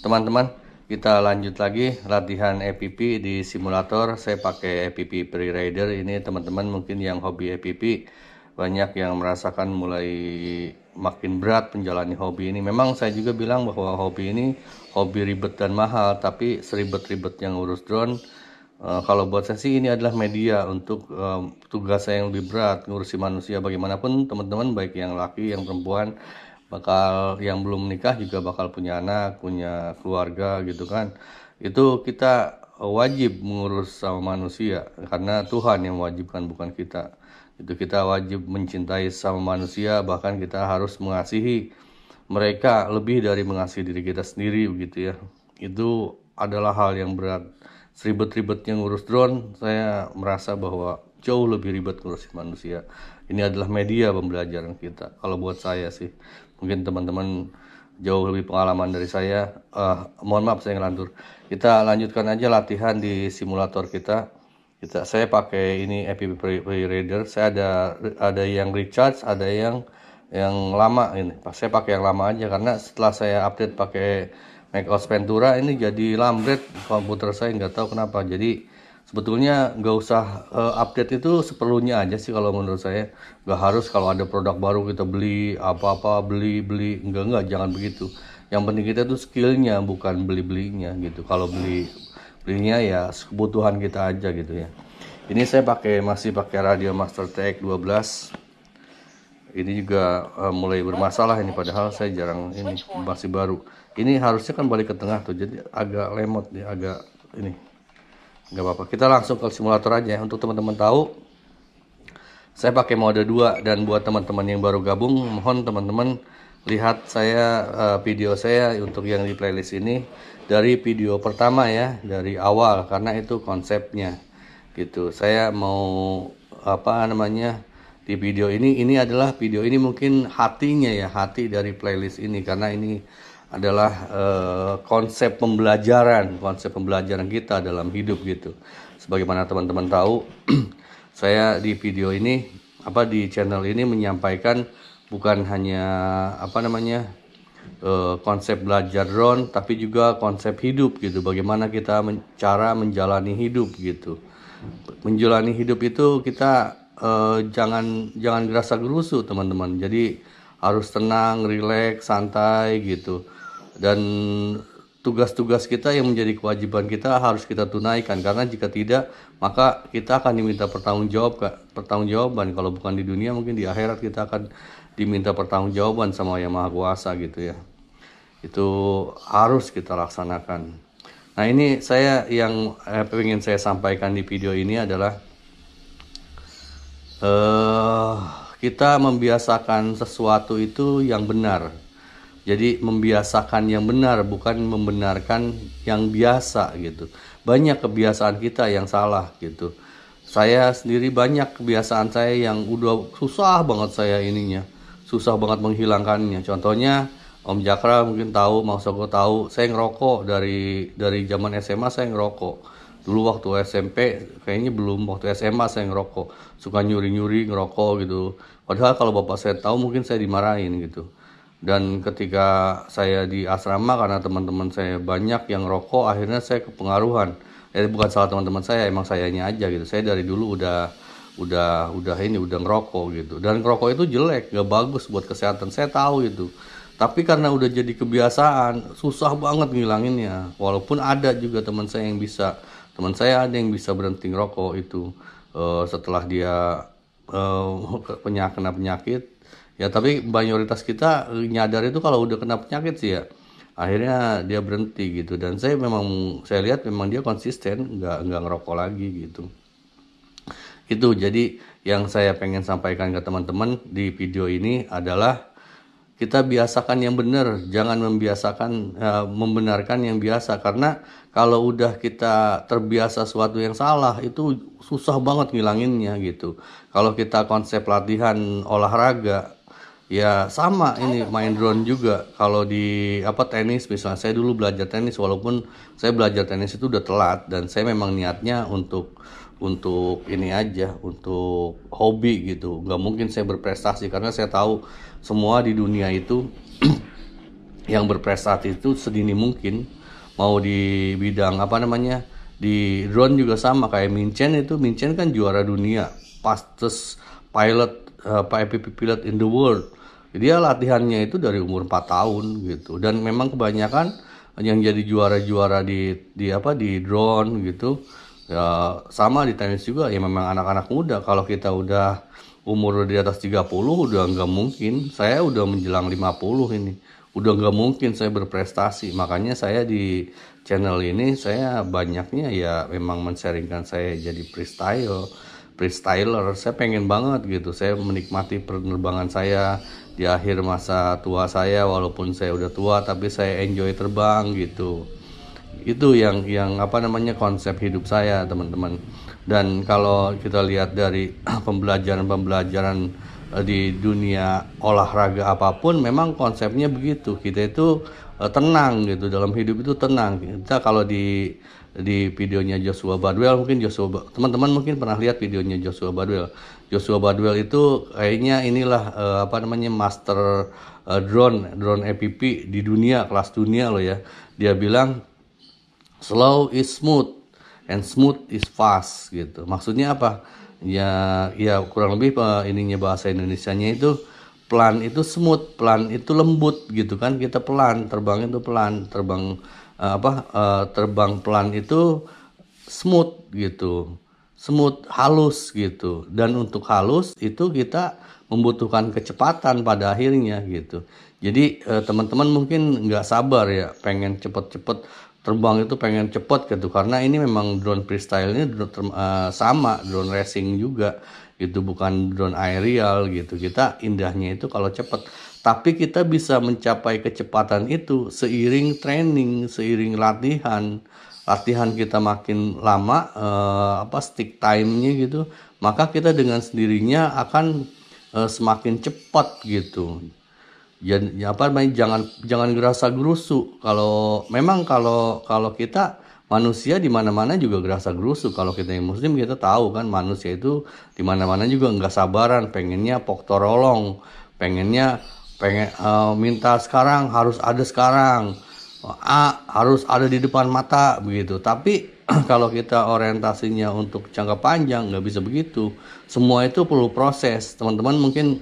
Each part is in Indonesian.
teman-teman kita lanjut lagi latihan EPP di simulator saya pakai EPP pre-rider ini teman-teman mungkin yang hobi EPP banyak yang merasakan mulai makin berat menjalani hobi ini memang saya juga bilang bahwa hobi ini hobi ribet dan mahal tapi seribet-ribet yang urus drone Uh, kalau buat saya sih ini adalah media untuk uh, tugas saya yang lebih berat ngurusi manusia bagaimanapun teman-teman baik yang laki yang perempuan bakal yang belum menikah juga bakal punya anak, punya keluarga gitu kan. Itu kita wajib mengurus sama manusia karena Tuhan yang wajibkan bukan kita. Itu kita wajib mencintai sama manusia bahkan kita harus mengasihi mereka lebih dari mengasihi diri kita sendiri begitu ya. Itu adalah hal yang berat. Seribet-ribetnya ngurus drone, saya merasa bahwa jauh lebih ribet ngurus manusia. Ini adalah media pembelajaran kita kalau buat saya sih mungkin teman-teman jauh lebih pengalaman dari saya. Uh, mohon maaf saya ngelantur. Kita lanjutkan aja latihan di simulator kita. Kita saya pakai ini FPV Reader. Saya ada ada yang recharge, ada yang yang lama ini. Saya pakai yang lama aja karena setelah saya update pakai Mac OS Ventura ini jadi lambret komputer saya nggak tahu kenapa. Jadi sebetulnya nggak usah uh, update itu seperlunya aja sih kalau menurut saya nggak harus kalau ada produk baru kita beli apa-apa beli beli enggak enggak jangan begitu yang penting kita tuh skillnya bukan beli belinya gitu kalau beli belinya ya kebutuhan kita aja gitu ya ini saya pakai masih pakai radio master tech 12 ini juga uh, mulai bermasalah ini padahal saya jarang ini masih baru ini harusnya kan balik ke tengah tuh jadi agak lemot nih agak ini nggak apa-apa kita langsung ke simulator aja untuk teman-teman tahu saya pakai mode 2 dan buat teman-teman yang baru gabung mohon teman-teman lihat saya eh, video saya untuk yang di playlist ini dari video pertama ya dari awal karena itu konsepnya gitu saya mau apa namanya di video ini ini adalah video ini mungkin hatinya ya hati dari playlist ini karena ini adalah eh, konsep pembelajaran, konsep pembelajaran kita dalam hidup gitu. Sebagaimana teman-teman tahu, saya di video ini apa di channel ini menyampaikan bukan hanya apa namanya eh, konsep belajar drone, tapi juga konsep hidup gitu. Bagaimana kita men cara menjalani hidup gitu. Menjalani hidup itu kita eh, jangan jangan gerasa gerusu teman-teman. Jadi harus tenang, rileks, santai gitu dan tugas-tugas kita yang menjadi kewajiban kita harus kita tunaikan karena jika tidak maka kita akan diminta pertanggungjawab pertanggungjawaban kalau bukan di dunia mungkin di akhirat kita akan diminta pertanggungjawaban sama yang maha kuasa gitu ya itu harus kita laksanakan nah ini saya yang ingin eh, saya sampaikan di video ini adalah uh, kita membiasakan sesuatu itu yang benar jadi membiasakan yang benar bukan membenarkan yang biasa gitu. Banyak kebiasaan kita yang salah gitu. Saya sendiri banyak kebiasaan saya yang udah susah banget saya ininya. Susah banget menghilangkannya. Contohnya Om Jakra mungkin tahu, Mas Soko tahu, saya ngerokok dari dari zaman SMA saya ngerokok. Dulu waktu SMP kayaknya belum waktu SMA saya ngerokok. Suka nyuri-nyuri ngerokok gitu. Padahal kalau bapak saya tahu mungkin saya dimarahin gitu dan ketika saya di asrama karena teman-teman saya banyak yang rokok akhirnya saya kepengaruhan jadi bukan salah teman-teman saya emang sayanya aja gitu saya dari dulu udah udah udah ini udah ngerokok gitu dan ngerokok itu jelek gak bagus buat kesehatan saya tahu itu tapi karena udah jadi kebiasaan susah banget ngilanginnya walaupun ada juga teman saya yang bisa teman saya ada yang bisa berhenti ngerokok itu uh, setelah dia uh, kena penyakit ya tapi mayoritas kita nyadar itu kalau udah kena penyakit sih ya akhirnya dia berhenti gitu dan saya memang saya lihat memang dia konsisten nggak nggak ngerokok lagi gitu itu jadi yang saya pengen sampaikan ke teman-teman di video ini adalah kita biasakan yang benar jangan membiasakan uh, membenarkan yang biasa karena kalau udah kita terbiasa suatu yang salah itu susah banget ngilanginnya gitu kalau kita konsep latihan olahraga Ya sama ini main drone juga. Kalau di apa tenis misalnya saya dulu belajar tenis walaupun saya belajar tenis itu udah telat dan saya memang niatnya untuk untuk ini aja untuk hobi gitu. nggak mungkin saya berprestasi karena saya tahu semua di dunia itu yang berprestasi itu sedini mungkin mau di bidang apa namanya di drone juga sama kayak Minchen itu Minchen kan juara dunia fastest pilot uh, pilot in the world dia latihannya itu dari umur 4 tahun gitu dan memang kebanyakan yang jadi juara-juara di di apa di drone gitu ya, sama di tenis juga ya memang anak-anak muda kalau kita udah umur di atas 30 udah nggak mungkin saya udah menjelang 50 ini udah nggak mungkin saya berprestasi makanya saya di channel ini saya banyaknya ya memang mensharingkan saya jadi freestyle freestyler saya pengen banget gitu saya menikmati penerbangan saya di akhir masa tua saya walaupun saya udah tua tapi saya enjoy terbang gitu itu yang yang apa namanya konsep hidup saya teman-teman dan kalau kita lihat dari pembelajaran-pembelajaran eh, di dunia olahraga apapun memang konsepnya begitu kita itu Eh, tenang gitu dalam hidup itu tenang kita kalau di di videonya Joshua Badwell mungkin Joshua teman-teman mungkin pernah lihat videonya Joshua Badwell Joshua Badwell itu kayaknya inilah uh, apa namanya master uh, drone drone EPP di dunia kelas dunia loh ya dia bilang slow is smooth and smooth is fast gitu maksudnya apa ya ya kurang lebih uh, ininya bahasa Indonesia-nya itu pelan itu smooth, pelan itu lembut gitu kan. Kita pelan, terbang itu pelan, terbang uh, apa uh, terbang pelan itu smooth gitu. Smooth halus gitu. Dan untuk halus itu kita membutuhkan kecepatan pada akhirnya gitu. Jadi teman eh, teman-teman mungkin nggak sabar ya pengen cepet-cepet terbang itu pengen cepet gitu karena ini memang drone freestyle drone uh, sama drone racing juga itu bukan drone aerial gitu kita indahnya itu kalau cepat tapi kita bisa mencapai kecepatan itu seiring training seiring latihan latihan kita makin lama eh, apa stick time-nya gitu maka kita dengan sendirinya akan eh, semakin cepat gitu ya, apa main jangan jangan gerasa gerusu kalau memang kalau kalau kita manusia di mana-mana juga gerasa gerusuk kalau kita yang muslim kita tahu kan manusia itu di mana-mana juga nggak sabaran pengennya poktorolong pengennya pengen uh, minta sekarang harus ada sekarang A harus ada di depan mata begitu tapi kalau kita orientasinya untuk jangka panjang nggak bisa begitu semua itu perlu proses teman-teman mungkin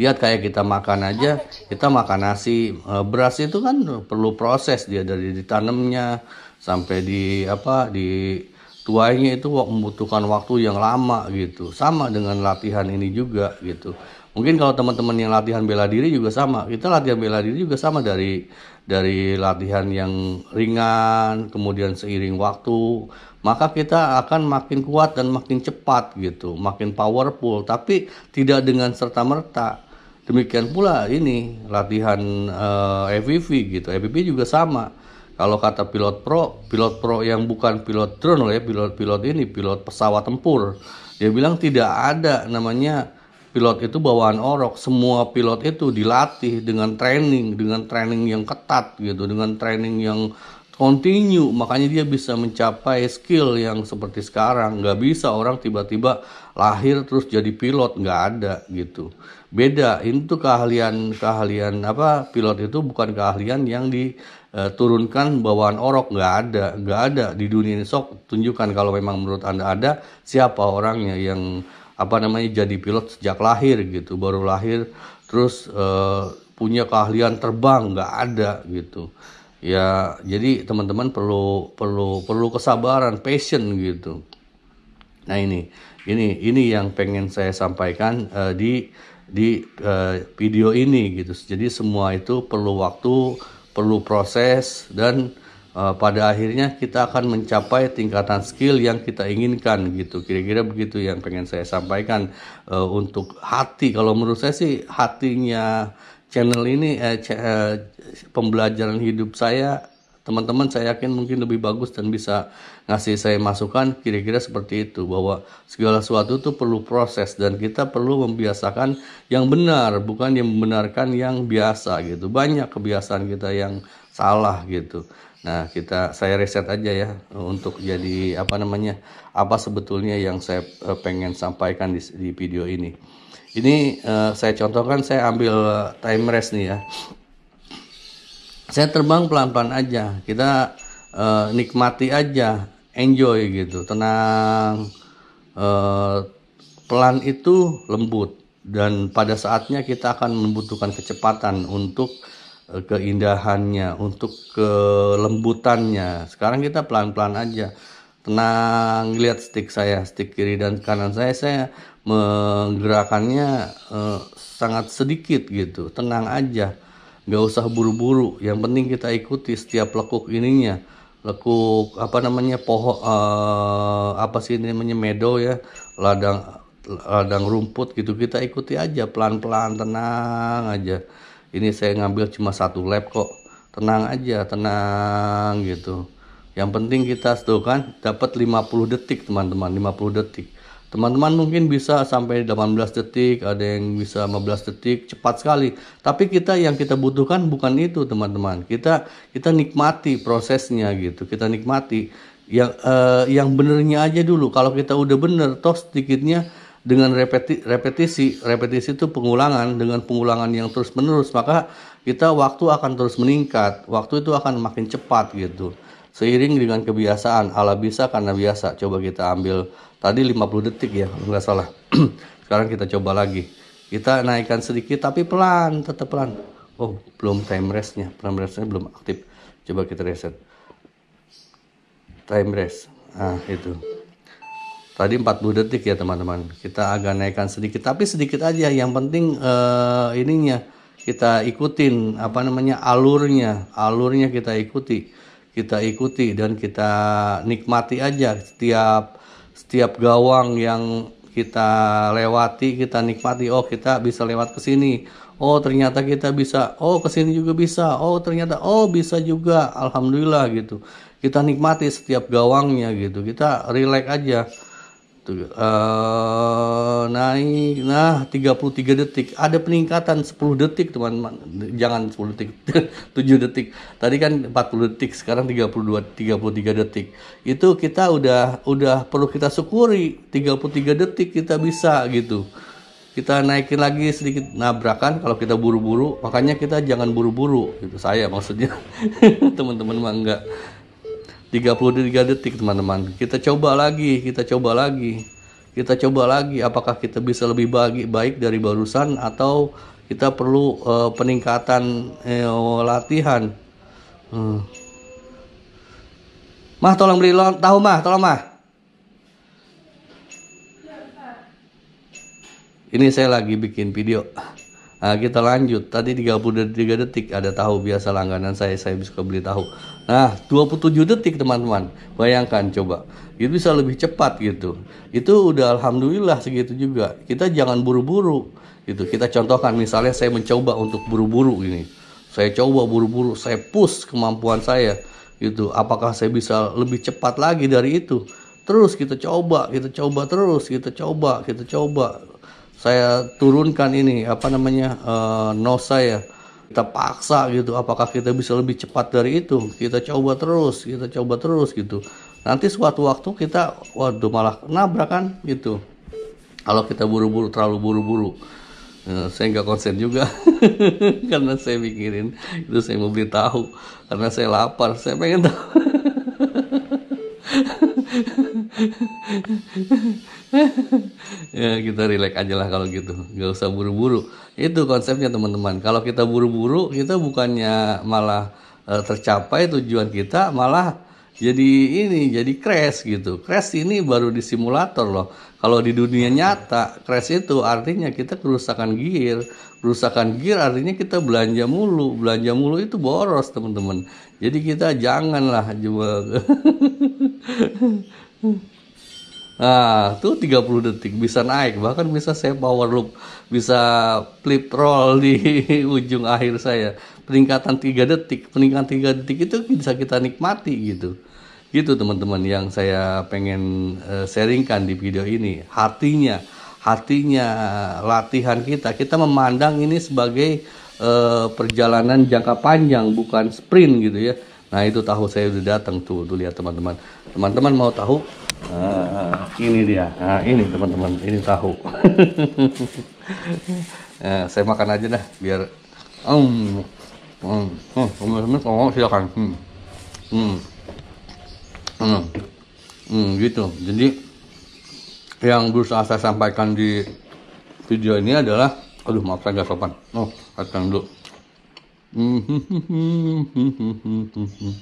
lihat kayak kita makan aja kita makan nasi eh, beras itu kan perlu proses dia dari ditanamnya sampai di apa di tuainya itu membutuhkan waktu yang lama gitu sama dengan latihan ini juga gitu mungkin kalau teman-teman yang latihan bela diri juga sama kita latihan bela diri juga sama dari dari latihan yang ringan kemudian seiring waktu maka kita akan makin kuat dan makin cepat gitu makin powerful tapi tidak dengan serta merta demikian pula ini latihan uh, eh, FVV gitu FVV juga sama kalau kata pilot pro, pilot pro yang bukan pilot drone ya, pilot-pilot ini pilot pesawat tempur. Dia bilang tidak ada namanya pilot itu bawaan orok. Semua pilot itu dilatih dengan training, dengan training yang ketat gitu, dengan training yang continue makanya dia bisa mencapai skill yang seperti sekarang nggak bisa orang tiba-tiba lahir terus jadi pilot nggak ada gitu beda itu keahlian keahlian apa pilot itu bukan keahlian yang diturunkan eh, bawaan orok nggak ada nggak ada di dunia ini sok tunjukkan kalau memang menurut anda ada siapa orangnya yang apa namanya jadi pilot sejak lahir gitu baru lahir terus uh, punya keahlian terbang nggak ada gitu ya jadi teman-teman perlu perlu perlu kesabaran passion gitu nah ini ini ini yang pengen saya sampaikan uh, di di uh, video ini gitu jadi semua itu perlu waktu perlu proses dan uh, pada akhirnya kita akan mencapai tingkatan skill yang kita inginkan gitu kira-kira begitu yang pengen saya sampaikan uh, untuk hati kalau menurut saya sih hatinya channel ini eh, eh, pembelajaran hidup saya teman-teman saya yakin mungkin lebih bagus dan bisa ngasih saya masukan kira-kira seperti itu bahwa segala sesuatu itu perlu proses dan kita perlu membiasakan yang benar bukan yang membenarkan yang biasa gitu banyak kebiasaan kita yang salah gitu nah kita saya reset aja ya eh, untuk jadi apa namanya apa sebetulnya yang saya eh, pengen sampaikan di, di video ini ini uh, saya contohkan saya ambil eh, time rest nih ya. Saya terbang pelan-pelan aja. Kita uh, nikmati aja, enjoy gitu, tenang. Uh, pelan itu lembut dan pada saatnya kita akan membutuhkan kecepatan untuk keindahannya, untuk kelembutannya. Sekarang kita pelan-pelan aja. Tenang, lihat stick saya, stick kiri dan kanan saya. Saya menggerakannya eh, sangat sedikit gitu tenang aja nggak usah buru-buru yang penting kita ikuti setiap lekuk ininya lekuk apa namanya pohon eh, apa sih ini namanya medo ya ladang ladang rumput gitu kita ikuti aja pelan-pelan tenang aja ini saya ngambil cuma satu lab kok tenang aja tenang gitu yang penting kita tuh kan dapat 50 detik teman-teman 50 detik Teman-teman mungkin bisa sampai 18 detik, ada yang bisa 15 detik, cepat sekali. Tapi kita yang kita butuhkan bukan itu, teman-teman. Kita kita nikmati prosesnya gitu. Kita nikmati yang eh, yang benernya aja dulu. Kalau kita udah bener, toh sedikitnya dengan repeti, repetisi, repetisi itu pengulangan dengan pengulangan yang terus-menerus, maka kita waktu akan terus meningkat, waktu itu akan makin cepat gitu. Seiring dengan kebiasaan, ala bisa karena biasa. Coba kita ambil tadi 50 detik ya, nggak salah. Sekarang kita coba lagi. Kita naikkan sedikit tapi pelan, tetap pelan. Oh, belum time restnya, time restnya belum aktif. Coba kita reset. Time rest, ah itu. Tadi 40 detik ya teman-teman. Kita agak naikkan sedikit, tapi sedikit aja. Yang penting uh, ininya kita ikutin apa namanya alurnya, alurnya kita ikuti, kita ikuti dan kita nikmati aja setiap setiap gawang yang kita lewati, kita nikmati. Oh, kita bisa lewat ke sini. Oh ternyata kita bisa, oh ke sini juga bisa, oh ternyata oh bisa juga, alhamdulillah gitu. Kita nikmati setiap gawangnya gitu, kita relax aja. Tuh, uh, eh, naik nah 33 detik ada peningkatan 10 detik teman-teman jangan 10 detik 7 detik tadi kan 40 detik sekarang 32 33 detik itu kita udah udah perlu kita syukuri 33 detik kita bisa gitu kita naikin lagi sedikit nabrakan kalau kita buru-buru makanya kita jangan buru-buru gitu saya maksudnya teman-teman mah enggak 33 detik teman-teman kita coba lagi kita coba lagi kita coba lagi apakah kita bisa lebih bagi, baik dari barusan atau kita perlu uh, peningkatan uh, latihan hmm. mah tolong beli tahu mah tolong mah ini saya lagi bikin video Nah, kita lanjut. Tadi 33 detik ada tahu biasa langganan saya, saya bisa beli tahu. Nah, 27 detik teman-teman. Bayangkan coba. Itu bisa lebih cepat gitu. Itu udah alhamdulillah segitu juga. Kita jangan buru-buru gitu. Kita contohkan misalnya saya mencoba untuk buru-buru ini. Saya coba buru-buru, saya push kemampuan saya gitu. Apakah saya bisa lebih cepat lagi dari itu? Terus kita coba, kita coba terus, kita coba, kita coba saya turunkan ini apa namanya uh, eh, no saya kita paksa gitu apakah kita bisa lebih cepat dari itu kita coba terus kita coba terus gitu nanti suatu waktu kita waduh malah nabrak kan gitu kalau kita buru-buru terlalu buru-buru eh, saya nggak konsen juga karena saya mikirin itu saya mau beritahu karena saya lapar saya pengen tahu ya kita rileks aja lah kalau gitu nggak usah buru-buru itu konsepnya teman-teman kalau kita buru-buru kita bukannya malah e, tercapai tujuan kita malah jadi ini jadi crash gitu crash ini baru di simulator loh kalau di dunia nyata crash itu artinya kita kerusakan gear kerusakan gear artinya kita belanja mulu belanja mulu itu boros teman-teman jadi kita janganlah jual Nah, tuh 30 detik bisa naik, bahkan bisa saya power loop, bisa flip roll di ujung akhir saya. Peningkatan 3 detik, peningkatan 3 detik itu bisa kita nikmati gitu. Gitu teman-teman yang saya pengen eh, sharingkan di video ini. Hatinya, hatinya latihan kita, kita memandang ini sebagai uh, perjalanan jangka panjang bukan sprint gitu ya. Nah, itu tahu saya udah datang tuh, tuh lihat teman-teman. Teman-teman mau tahu Nah, ini dia. Nah, ini teman-teman, ini tahu. nah, saya makan aja dah biar om, om, om, om, silakan. Hmm, hmm. Hmm. Hmm. gitu. Jadi yang berusaha saya sampaikan di video ini adalah aduh maaf saya nggak sopan. Oh, katakan dulu. Hmm. hmm, hmm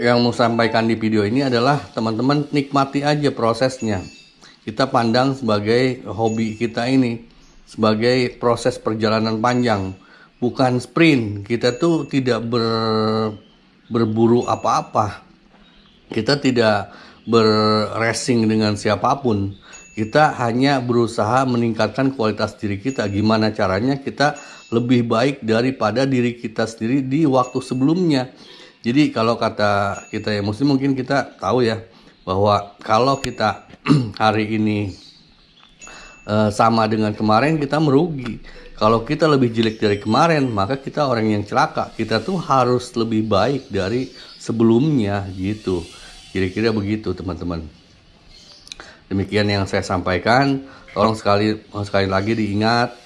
yang mau sampaikan di video ini adalah teman-teman nikmati aja prosesnya. Kita pandang sebagai hobi kita ini sebagai proses perjalanan panjang, bukan sprint. Kita tuh tidak ber, berburu apa-apa. Kita tidak berracing dengan siapapun. Kita hanya berusaha meningkatkan kualitas diri kita. Gimana caranya kita lebih baik daripada diri kita sendiri di waktu sebelumnya jadi kalau kata kita yang muslim mungkin kita tahu ya bahwa kalau kita hari ini eh, sama dengan kemarin kita merugi. Kalau kita lebih jelek dari kemarin, maka kita orang yang celaka. Kita tuh harus lebih baik dari sebelumnya gitu. Kira-kira begitu, teman-teman. Demikian yang saya sampaikan. Tolong sekali sekali lagi diingat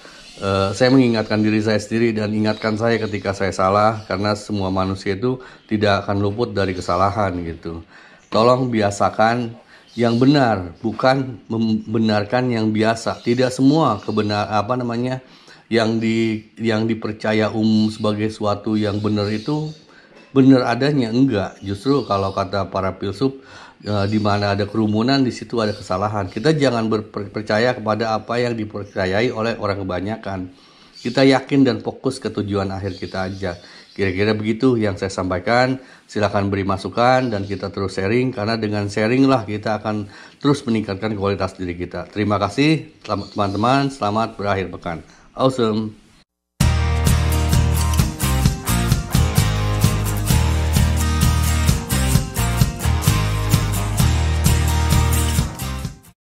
uh, saya mengingatkan diri saya sendiri dan ingatkan saya ketika saya salah karena semua manusia itu tidak akan luput dari kesalahan gitu. Tolong biasakan yang benar, bukan membenarkan yang biasa. Tidak semua kebenar apa namanya yang di yang dipercaya umum sebagai suatu yang benar itu benar adanya enggak. Justru kalau kata para filsuf e, di mana ada kerumunan di situ ada kesalahan. Kita jangan percaya kepada apa yang dipercayai oleh orang kebanyakan. Kita yakin dan fokus ke tujuan akhir kita aja. Kira-kira begitu yang saya sampaikan. Silakan beri masukan dan kita terus sharing karena dengan sharing lah kita akan terus meningkatkan kualitas diri kita. Terima kasih teman-teman. Selamat berakhir pekan. Awesome.